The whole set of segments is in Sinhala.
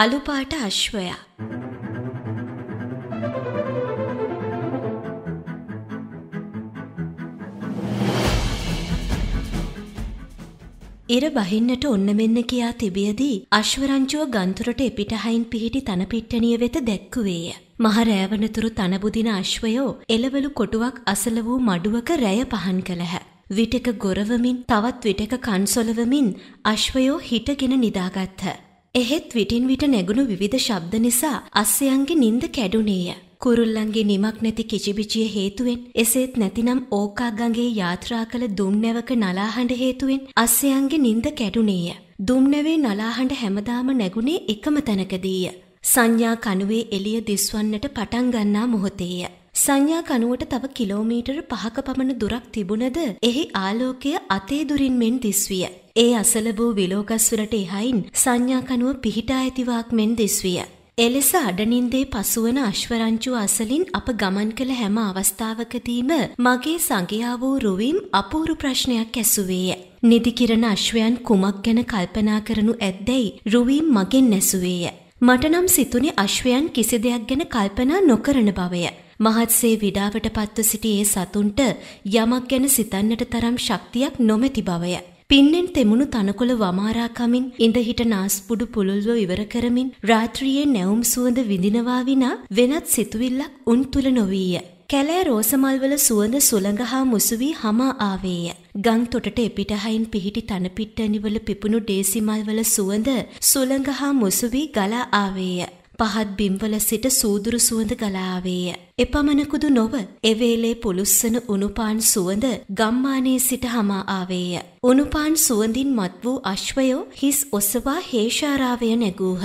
අලුපාට අශ්වයා ඉර බහින්නට ඔන්න මෙන්න කියා තිබියදී අශ්වරංචුව ගන්තුරට එපිටහයින් පිහිටි තනපිට්ටනිය වෙත දැක්කුවේය. මහරෑවනතුරු තනබුදින අශ්වයෝ එළවලු කොටුවක් අසල වූ මඩුවක රැය පහන් කළහ. විටක ගොරවමින් තවත් විටක කන්සොලවමින් අශ්වයෝ හිටගෙන නිදාගත්හ. එහෙත් විටින් විට නැගුණු විවිධ ශබ්ද නිසා අස්සයන්ගේ නිින්ද කැඩුනේය. කුරුල්ලන්ගේ නිමක් නැති කිචිබිචිය හේතුවෙන් එසේත් නැතිනම් ඕකාගගේ යාත්‍රා කළ දුම්නැවක නලාහඬ හේතුවෙන් අස්සයන්ගේ නිින්ද කැඩුනේය. දුම්නැවේ නලාහඬ හැමදාම නැගුණේ එකම තැනකදීය. සංඥා කනුවේ එළිය දිස්වන්නට පටන් ගන්නා මොහොතේය. සංඥා කනුවට තව කිලෝමීටර පහක පමණ දුරක් තිබුණද එහි ආලෝකය අතේ දුරින් මෙන් දිස්විය. ඒ අසල වූ විලෝකස්වරට එහයින් සංඥාකනුව පිහිටා ඇතිවාක් මෙන් දිස්විය. එලෙස අඩනින්දේ පසුවන අශ්වරංචු අසලින් අප ගමන් කළ හැම අවස්ථාවකදීම මගේ සඟයා වූ රුවීම් අපූරු ප්‍රශ්නයක් ඇසුවේය. නිදිකිරණ අශ්වයන් කුමක් ගැන කල්පනා කරනු ඇත්දැයි රුවීම් මගෙන් නැසුවේය. මටනම් සිතුනි අශ්වයන් කිසි දෙයක් ගැන කල්පනා නොකරන බවය. මහත්සේ විඩාවට පත්ව සිටි ඒ සතුන්ට යමක් ගැන සිතන්නට තරම් ශක්තියක් නොමැති බවය. පින්නෙන් තෙමුණු තනකොළ වමාරාකමින් ඉඳහිට නාස්පුඩු පුළුල්ව ඉවර කරමින් රාත්‍රියේ නැවුම් සුවඳ විඳිනවා විනා වෙනත් සිතුවිල්ලක් උන් තුල නොවීය. කැලෑ රෝසමල්වල සුවඳ සුළඟ හා මුසු වී hama ආවේය. ගම් තොටට එපිටහයින් පිහිටි තන පිට්ටනිවල පිපුණු ඩේසි මල්වල සුවඳ සුළඟ හා මුසු වී ගලා ආවේය. පහත් බිම්වල සිට සූදුරු සුවඳ ගලා ආවේය. එපමණකුදු නොව එවේලේ පුලුස්සන උණුපාන් සුවඳ ගම්මානයේ සිට හමා ආවේය. උණුපාන් සුවඳින් මත් වූ අශ්වයෝ හිස් ඔසවා හේෂාරාවය නැගූහ.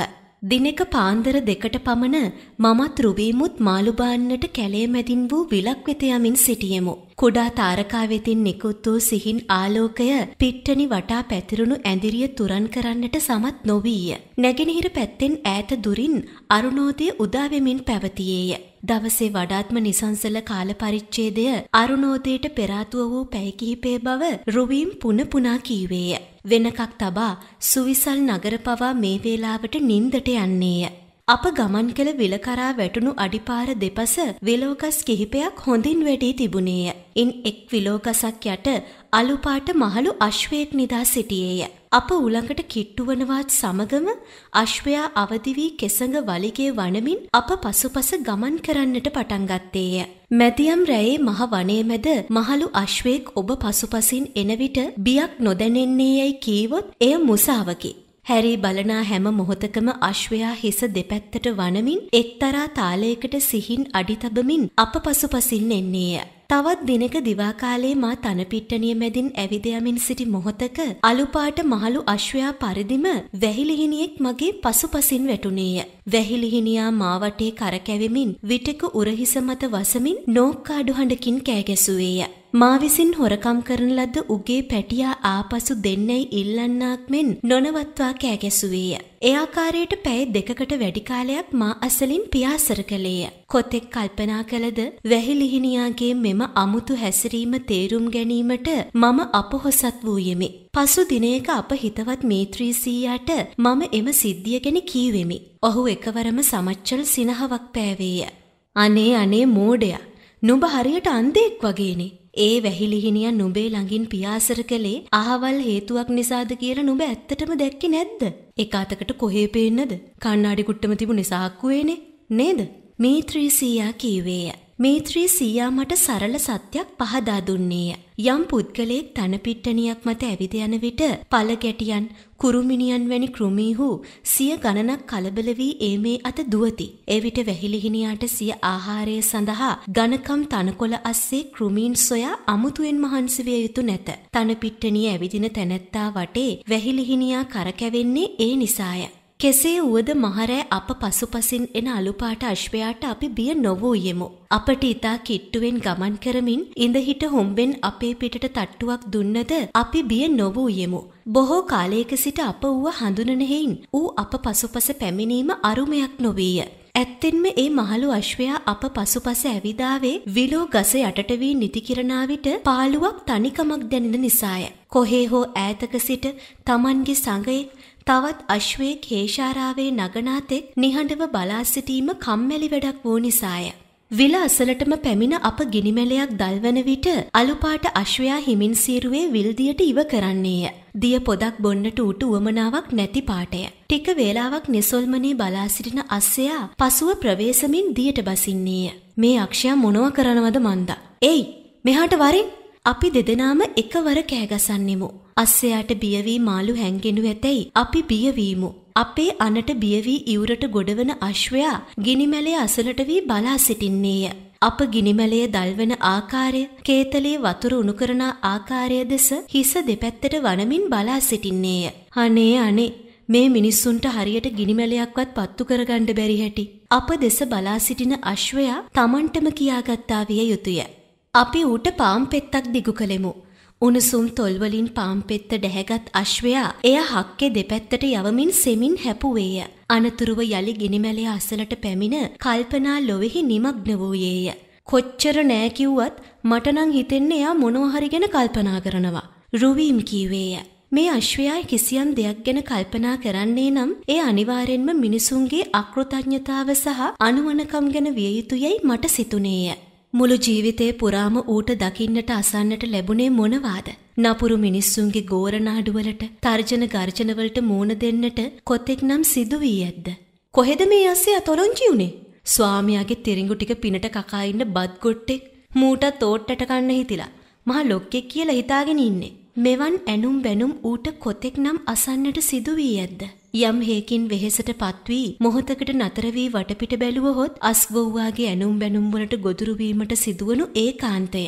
දිනෙක පාන්දර දෙකට පමණ මමත් රුබීමුත් මාළුබාන්නට කැලේ මැදින් වූ විලක් වෙත යමින් සිටියෙමු. කුඩා තාරකා වෙතින් නිකුත් වූ සිහින් ආලෝකය පිට්ටනි වටා පැතිරුණු ඇඳිරිය තුරන් කරන්නට සමත් නොවීය. නැගෙනහිර පැත්තෙන් ඈත දුරින් අරුණෝදය උදාවෙමින් පැවතියේය. දවසේ වඩාත්ම නිසංසල කාල පරිච්ඡේදය අරුණෝදයට පෙරාතුව වූ පැය කිහිපේ බව රුවීම් පුන පුනා කීවේය. වෙනකක් තබා සුවිසල් නගර පවා මේ වේලාවට නින්දට යන්නේය. අප ගමන් කළ විලකරා වැටුණු අඩිපාර දෙපස විලෝකස් කිහිපයක් හොඳින් වැඩී තිබුණේය. ඉන් එක් විලෝගසක් යට අලුපාට මහලු අශ්වයෙක් නිදා සිටියේය. අප උළඟට කිට්ටුවනවාත් සමගම අශ්වයා අවදි වී කෙසඟ වලිගේ වනමින් අප පසුපස ගමන් කරන්නට පටන් ගත්තේය. මැදියම් රැයේ මහ වනයේ මැද මහලු අශ්වයෙක් ඔබ පසුපසින් එන විට බියක් නොදැනෙන්නේ යයි කීවොත් එය මුසාවකි. හැරි බලනා හැම මොහොතකම අශ්වයා හිස දෙපැත්තට වනමින් එක්තරා තාලයකට සිහින් අඩිතබමින් අප පසුපසින් එන්නේය. තවත් දිනක දිවා කාලයේ මා තනපිට්ටනිය මැදින් ඇවිද යමින් සිටි මොහොතක අලුපාට මහලු අශ්වයා පරිදිම වැහිලිහිණියෙක් මගේ පසුපසින් වැටුණේය. වැහිලිහිණියා මා වටේ කරකැවෙමින් විටක උරහිස මත වසමින් නෝක්කාඩු හඬකින් කෑ ගැසුවේය. මා විසින් හොරකම් කරන ලද උගේ පැටියා ආපසු දෙන්නයි ඉල්ලන්නාක් මෙන් නොනවත්වා කෑගැසුවේය. ඒ ආකාරයට පැය දෙකකට වැඩි කාලයක් මා අසලින් පියාසර කළේය. කොතෙක් කල්පනා කළද වැහිලිහිණියාගේ මෙම අමුතු හැසිරීම තේරුම් ගැනීමට මම අපොහොසත් වූයෙමි. පසු දිනයක අප හිතවත් මේත්‍රී සීයාට මම එම සිද්ධිය ගැන කීවෙමි. ඔහු එකවරම සමච්චල් සිනහවක් පෑවේය. අනේ අනේ මෝඩයා. නුඹ හරියට අන්දෙක් වගේනේ. ඒ වැහිලිහිනිය නුඹේ ළඟින් පියාසර කළේ අහවල් හේතුවක් නිසාද කියලා නුඹ ඇත්තටම දැක්කේ නැද්ද? එක අතකට කොහේ පේන්නද? කණ්ණාඩි කුට්ටම තිබුණේ සාක්කුවේනේ නේද? මේ ත්‍රිසීයා කීවේය. මේ ත්‍රී සීයා මට සරල සත්‍යයක් පහදා දුන්නේය. යම් පුද්ගලයෙක් තනපිට්ටනියක් මත ඇවිද යන විට පළ ගැටියන් කුරුමිනියන් වැනි කෘමීහු සිය ගණනක් කලබල වී ඒ මේ අත දුවති. එවිට වැහිලිහිනියාට සිය ආහාරය සඳහා ඝනකම් තනකොළ අස්සේ කෘමීන් සොයා අමුතුවෙන් මහන්සි විය යුතු නැත. තනපිට්ටනිය ඇවිදින තැනැත්තා වටේ වැහිලිහිනියා කරකැවෙන්නේ ඒ නිසාය. කෙසේ වුවද මහරෑ අප පසුපසින් එන අලුපාට අශ්වයාට අපි බිය නොවූයෙමු. අපට ඉතා කිට්ටුවෙන් ගමන් කරමින් ඉඳහිට හොම්බෙන් අපේ පිටට තට්ටුවක් දුන්නද අපි බිය නොවූයෙමු. බොහෝ කාලයක සිට අප වුව හඳුනනෙහෙයින් ඌ අප පසුපස පැමිණීම අරුමයක් නොවීය. ඇත්තෙන්ම ඒ මහලු අශ්වයා අප පසුපස ඇවිදාවේ විලෝ ගස යටට වී නිතිකිරණා විට පාළුවක් තනිකමක් දැනෙන නිසාය. කොහේ හෝ ඈතක සිට Tamange සඟේ තවත් අශ්වයෙක් හේෂාරාවේ නගනාතෙක් නිහඬව බලා සිටීම කම්මැලි වැඩක් වූ නිසාය. විල අසලටම පැමිණ අප ගිනිමැලයක් දල්වන විට අලුපාට අශ්වයා හිමින් සීරුවේ විල්දියට ඉව කරන්නේය. දිය පොදක් බොන්නට ඌට උවමනාවක් නැති පාටය. ටික වේලාවක් නිසොල්මනේ බලා සිටින අස්සයා පසුව ප්‍රවේශමින් දියට බසින්නේය. මේ අක්ෂයා මොනව කරනවද මන්ද? "ඒයි, මෙහාට වරින්" අපි දෙදෙනාම එකවර කෑගසන්නෙමු. අස්සයාට බියවී මාළු හැංගෙනු ඇතැයි අපි බියවීමු. අපේ අනට බියවී ඉවුරට ගොඩවන අශ්වයා ගිනිමැලේ අසලට වී බලා සිටින්නේය. අප ගිනිමැලේ දල්වන ආකාරය, කේතලේ වතුර උණු කරන ආකාරය දෙස හිස දෙපැත්තට වනමින් බලා සිටින්නේය. අනේ අනේ මේ මිනිස්සුන්ට හරියට ගිනිමැලයක්වත් පත්තු කරගන්න බැරි හැටි. අප දෙස බලා සිටින අශ්වයා Tamanටම කියාගත්තා විය යුතුය. අපි ඌට පාම්පෙත්තක් දිගු කළෙමු. උණුසුම් තොල්වලින් පාම්පෙත්ත ඩැහැගත් අශ්වයා එය හක්කෙ දෙපැත්තට යවමින් සෙමින් හැපුවේය. අනතුරුව යළි ගිනිමැලේ අසලට පැමිණ කල්පනා ලොවෙහි නිමග්න වූයේය. කොච්චර නෑකිව්වත් මටනං හිතෙන්නේ එයා මොනෝහරි ගැන කල්පනා කරනවා. රුවීම් කීවේය. මේ අශ්වයා කිසියම් දෙයක් ගැන කල්පනා කරන්නේ නම් ඒ අනිවාරෙන්ම මිනිසුන්ගේ අකෘතඥතාව සහ අනුවනකම් ගැන විය යුතුයයි මට සිතුනේය. මුළු ජීවිතය පුරාම ඌට දකින්නට අසන්නට ලැබුණේ මොනවාද? නපුරු මිනිස්සුන්ගේ ගෝරනාඩුවලට, තර්ජන ගර්ජනවලට මූණ දෙන්නට කොතෙක්නම් සිදු වී ඇද්ද? කොහෙද මේ අස්සේ අතොලොංචි උනේ? ස්වාමියාගේ තිරිඟු ටික පිනට කකා ඉන්න බත් ගොට්ටෙක් මූට තෝට්ටට කන්න හිතිලා. මහා ලොක්කෙක් කියලා හිතාගෙන ඉන්නේ. මෙවන් ඇනුම් බැනුම් ඌට කොතෙක්නම් අසන්නට සිදු වී ඇද්ද? යම් හේකින් වෙහෙසට පත්වී මොහොතකට නතර වී වටපිට බැලුවහොත් අස්වෝවාගේ ඇනුම් බැනුම් වලට ගොදුරු වීමට සිදුවනු ඒකාන්තය.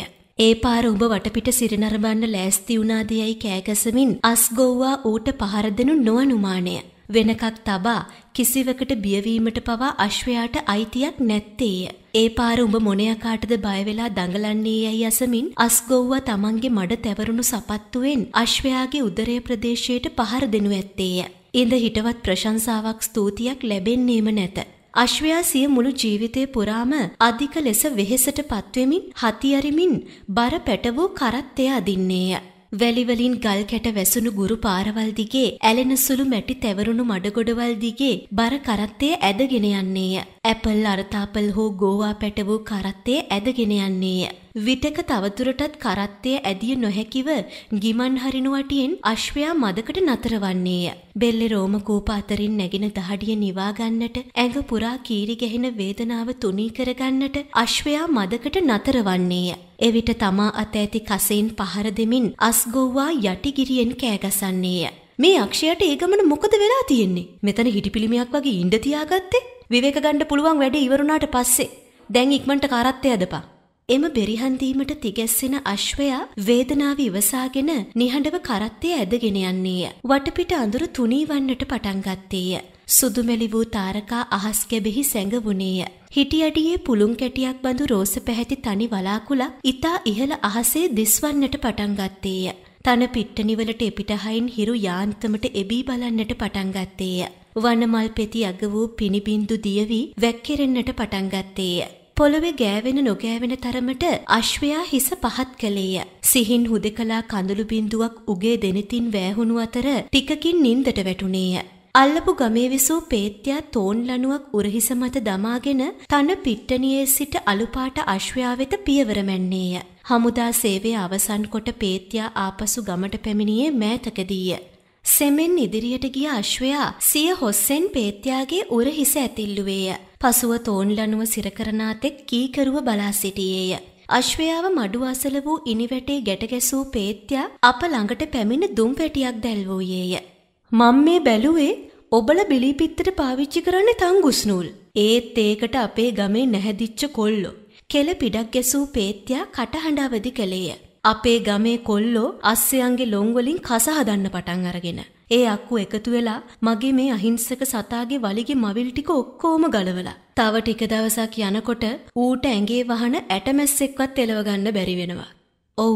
ඒ පාර ඔබ වටපිට සිරනරඹන්න ලෑස්ති වුණාද යයි කෑගසමින් අස්ගෝවා ඌට පහර දෙනු නොඅනුමානය. වෙනකක් තබා කිසිවකට බියවීමට පවා අශ්වයාට අයිතියක් නැත්තේය. ඒ පාර උඹ මොනයකාටද බයවෙලා දඟලන්නේ යයි අසමින් අස්ගෝවා තමන්ගේ මඩ තැවරුණු සපත්තුවෙන් අශ්වයාගේ උදරය ප්‍රදේශයට පහර දෙනු ඇත්තේය. ඉඳ හිටවත් ප්‍රශංසාවක් ස්තුතියක් ලැබෙන්නේම නැත. අශ්වයා සිය මුළු ජීවිතය පුරාම අධික ලෙස වෙහෙසට පත්වෙමින් හතියරිමින් බර පැටවූ කරත්තය අදින්නේය. වැලිවලින් ගල් කැට වැසුණු ගුරු පාරවල් දිගේ ඇලෙන සුළු මැටි තැවරුණු මඩගොඩවල් දිගේ බර කරත්තය ඇදගෙන යන්නේය. ඇපල් අරතාපල් හෝ ගෝවා පැටවූ කරත්තය ඇදගෙන යන්නේය. විටක තවදුරටත් කරත්තය ඇදිය නොහැකිව ගිමන් හරිනුවටියෙන් අශ්වයා මදකට නතරවන්නේය. බෙල්ලෙ රෝම කූප අතරින් නැගෙන දහඩිය නිවාගන්නට ඇඟ පුරා කීරි ගැහෙන වේදනාව තුනී කරගන්නට අශ්වයා මදකට නතරවන්නේය. එවිට තමා අත ඇති කසෙන් පහර දෙමින් අස්ගොව්වා යටිගිරියෙන් කෑගසන්නේය. මේ අක්ෂයට ඒ ගමන මොකද වෙලා තියෙන්නේ? මෙතන හිටිපිලිමයක් වගේ ඉඳ තියාගත්තේ? විවේක ගන්න පුළුවන් වැඩේ ඉවරුණාට පස්සේ දැන් ඉක්මනට කරත්තය අදපා. එම බෙරිහන්දීමට තිගැස්සෙන අශ්වයා වේදනාව ඉවසාගෙන නිහඬව කරත්තේ ඇදගෙන යන්නේය. වටපිට අඳුර තුනී වන්නට පටන් ගත්තේය. සුදුමැලි වූ තාරකා අහස් කැබෙහි සැඟවුණේය. හිටියඩියේ පුළුන් කැටියක් බඳු රෝස පැහැති තනි වලාකුලක් ඊතා ඉහළ අහසේ දිස්වන්නට පටන් ගත්තේය. තන පිට්ටනිවලට එපිටහයින් හිරු යාන්තමට එබී බලන්නට පටන් ගත්තේය. වනමල් පෙති අග වූ පිනිබින්දු දියවි වැක්කෙරෙන්නට පටන් ගත්තේය. පොළොවේ ගෑවෙන නොගෑවෙන තරමට අශ්වයා හිස පහත් කළේය. සිහින් හුදකලා කඳුළු බින්දුවක් උගේ දෙනෙතින් වෑහුණු අතර ටිකකින් නින්දට වැටුණේය. අල්ලපු ගමේ විසූ පේත්‍යා තෝන් ලනුවක් උරහිස මත දමාගෙන තන පිට්ටනියේ සිට අලුපාට අශ්වයා වෙත පියවර මැන්නේය. හමුදා සේවය අවසන් කොට පේත්‍යා ආපසු ගමට පැමිණියේ මෑතකදීය. සෙමෙන් ඉදිරියට ගිය අශ්වයා සිය හොස්සෙන් පේත්‍යාගේ උරහිස ඇතිල්ලුවේය. පසුව තෝන්ලනුව සිරකරනාතෙක් කීකරුව බලා සිටියේය. අශ්වයාව මඩු අසල වූ ඉනිවැටේ ගැටගැසූ පේත්‍යා අප ළඟට පැමිණ දුම් පැටියක් දැල්වූයේය. මම් මේ බැලුවේ ඔබල බිලිපිත්තට පාවිච්චි කරන්නේ තංගුස්නූල්. ඒත් ඒකට අපේ ගමේ නැහැදිච්ච කොල්ලෝ. කෙල පිඩක් ගැසූ පේත්‍යා කටහඬ අවදි කළේය. අපේ ගමේ කොල්ලෝ අස්සයන්ගේ ලොංවලින් කස හදන්න පටන් අරගෙන ඒ අක්කු එකතු වෙලා මගේ මේ අහිංසක සතාගේ වලිගේ මවිල් ටික ඔක්කොම ගලවලා. තව ටික දවසක් යනකොට ඌට ඇඟේ වහන ඇටමැස්සෙක්වත් එලව ගන්න බැරි වෙනවා. ඔව්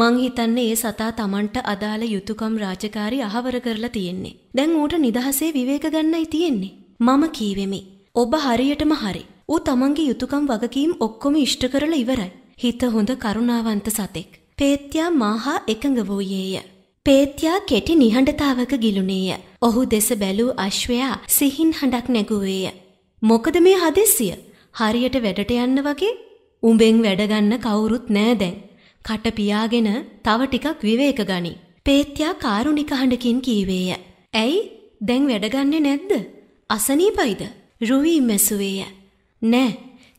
මං හිතන්නේ ඒ සතා Tamanට අදාළ යුතුයකම් රාජකාරි අහවර කරලා තියෙන්නේ. දැන් ඌට නිදහසේ විවේක ගන්නයි තියෙන්නේ. මම කීවෙමි. ඔබ හරියටම හරි. ඌ Tamanගේ යුතුයකම් වගකීම් ඔක්කොම ඉෂ්ට කරලා ඉවරයි. හිත හොඳ කරුණාවන්ත සතෙක්. පේත්‍යා මාහා එකඟ වූයේය. පේත්‍යා කෙටි නිහඬතාවක ගිලුණේය. ඔහු දෙස බැලූ අශ්වයා සිහින් හඬක් නැගුවේය. මොකද මේ හදිස්සිය? හරියට වැඩට යන්න වගේ? උඹෙන් වැඩගන්න කවුරුත් නෑ දැන්. කට පියාගෙන තව ටිකක් විවේක ගනි. පේත්‍යා කාරුණික හඬකින් කීවේය. "ඇයි? දැන් වැඩගන්නේ නැද්ද? අසනීපයිද?" රුවි මැසුවේය. "නෑ.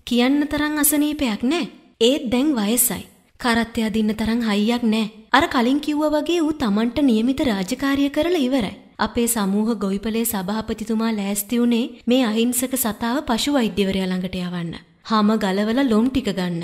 කියන්න තරම් අසනීපයක් නෑ. ඒත් දැන් වයසයි. කරත්තයා දින්න තරම් හයියක් නෑ. අර කලින් කිව්වා වගේ ඌ Tamanට નિયમિત රාජකාරිය කරලා ඉවරයි. අපේ සමූහ ගොවිපලේ සභාපතිතුමා ලෑස්ති වුණේ මේ අහිංසක සතාව පශු වෛද්‍යවරයා ළඟට යවන්න. හැම ගලවල ලොම් ටික ගන්න.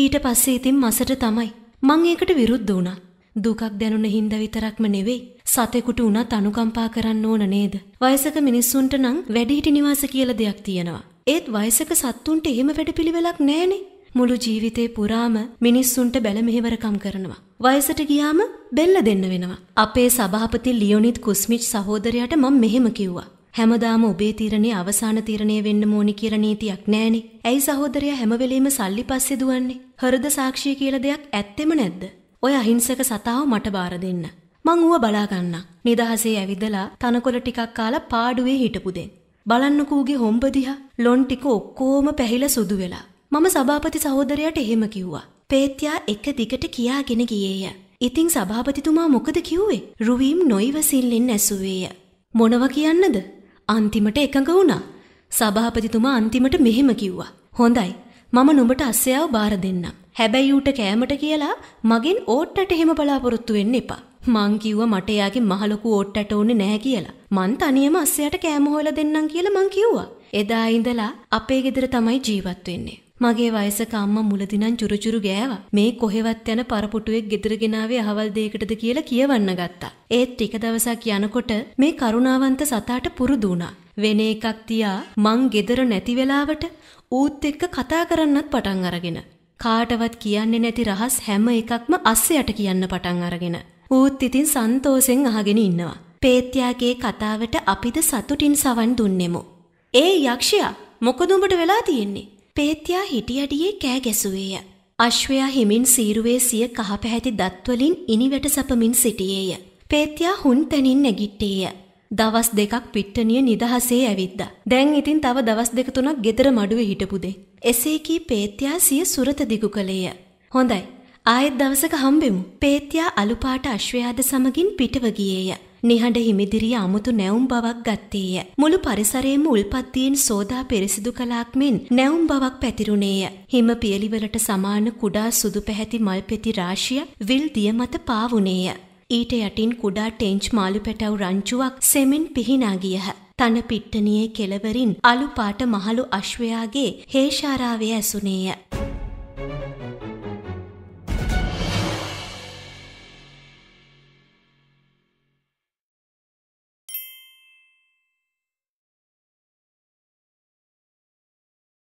ඊට පස්සේ ඉතින් මසට තමයි. මං ඒකට විරුද්ධ වුණා. දුකක් දැනුන හින්දා විතරක්ම නෙවෙයි සතෙකුට උනත් අනුකම්පා කරන්න ඕන නේද? වයසක මිනිස්සුන්ට නම් වැඩිහිටි නිවාස කියලා දෙයක් තියෙනවා. ඒත් වයසක සත්තුන්ට එහෙම වැඩපිළිවෙලක් නැහනේ. මුළු ජීවිතේ පුරාම මිනිස්සුන්ට බැල මෙහෙවරකම් කරනවා. වයසට ගියාම බෙල්ල දෙන්න වෙනවා. අපේ සභාපති ලියොනිත් කුස්මිච් සහෝදරයාට මම මෙහෙම කිව්වා. හැමදාම ඔබේ තීරණේ අවසාන තීරණය වෙන්න ඕනි කියලා නීතියක් නැහනේ. ඇයි සහෝදරයා හැම වෙලෙම සල්ලි පස්සේ දුවන්නේ? හෘද සාක්ෂිය කියලා දෙයක් ඇත්තෙම නැද්ද? ඔය අහිංසක සතාව මට බාර දෙන්න. මං ඌව බලාගන්න. නිදහසේ ඇවිදලා තනකොළ ටිකක් කාලා පාඩුවේ හිටපු දෙන්. බලන්නකූගේ හොම්බදිහා ලොන් ටික ඔක්කොම පැහිලා සුදු වෙලා. මම සභාපති සහෝදරයට එහෙම කිව්වා. පේත්‍යා එක දිගට කියාගෙන ගියේය. ඉතින් සභාපතිතුමා මොකද කිව්වේ? රුවීම් නොයිවසිල්ලෙන් ඇසුවේය. මොනව කියන්නද? අන්තිමට එකඟ වුණා. සභාපතිතුමා අන්තිමට මෙහෙම කිව්වා. හොඳයි. මම නුඹට අස්සයාව බාර දෙන්නම්. හැබැයි ඌට කෑමට කියලා මගෙන් ඕට්ටට එහෙම බලාපොරොත්තු වෙන්න එපා. මං කිව්ව මට එයාගේ මහලොකු ඕට්ටට ඕනේ නැහැ කියලා. මං තනියම අස්සයට කෑම හොයලා දෙන්නම් කියලා මං කිව්වා. එදා ඉඳලා අපේ ගෙදර තමයි ජීවත් වෙන්නේ. මගේ වයසක අම්මා මුලදී නම් චුරුචුරු ගෑවා. මේ කොහෙවත් යන පරපුටුවෙක් ගෙදර ගෙනාවේ අහවල් දෙයකටද කියලා කියවන්න ගත්තා. ඒත් ටික දවසක් යනකොට මේ කරුණාවන්ත සතාට පුරුදු වුණා. වෙන එකක් තියා මං ගෙදර නැති වෙලාවට ඌත් එක්ක කතා කරන්නත් පටන් අරගෙන කාටවත් කියන්නේ නැති රහස් හැම එකක්ම අස්සයට කියන්න පටන් අරගෙන ඌත් ඉතින් සන්තෝෂෙන් අහගෙන ඉන්නවා පේත්‍යාගේ කතාවට අපිද සතුටින් සවන් දුන්නෙමු ඒ යක්ෂයා මොකද උඹට වෙලා තියෙන්නේ පේත්‍යා හිටියඩියේ කෑ ගැසුවේය. අශ්වයා හිමින් සීරුවේ සිය කහපැහැති දත්වලින් ඉනිවැට සපමින් සිටියේය. පේත්‍යා හුන් තැනින් නැගිට්ටේය. දවස් දෙකක් පිට්ටනිය නිදහසේ ඇවිද්ද. දැන් ඉතින් තව දවස් දෙක තුනක් ගෙදර මඩුවේ හිටපුදේ. එසේ කී පේත්‍යා සිය සුරත දිගු කළේය. හොඳයි. ආයෙත් දවසක හම්බෙමු. පේත්‍යා අලුපාට අශ්වයාද සමගින් පිටව ගියේය. නිහඬ හිමිදිරිය අමුතු නැවුම් බවක් ගත්තේය. මුළු පරිසරයේම උල්පත්තියෙන් සෝදා පිරිසිදු කලාක් මෙන් නැවුම් බවක් පැතිරුණේය. හිම පියලිවලට සමාන කුඩා සුදු පැහැති මල් පෙති රාශිය විල් දිය මත පාවුණේය. ඊට යටින් කුඩා ටෙන්ච් මාළු පැටව් රංචුවක් සෙමෙන් පිහිනා ගියහ. තන පිට්ටනියේ කෙළවරින් අලු පාට මහලු අශ්වයාගේ හේෂාරාවේ ඇසුනේය.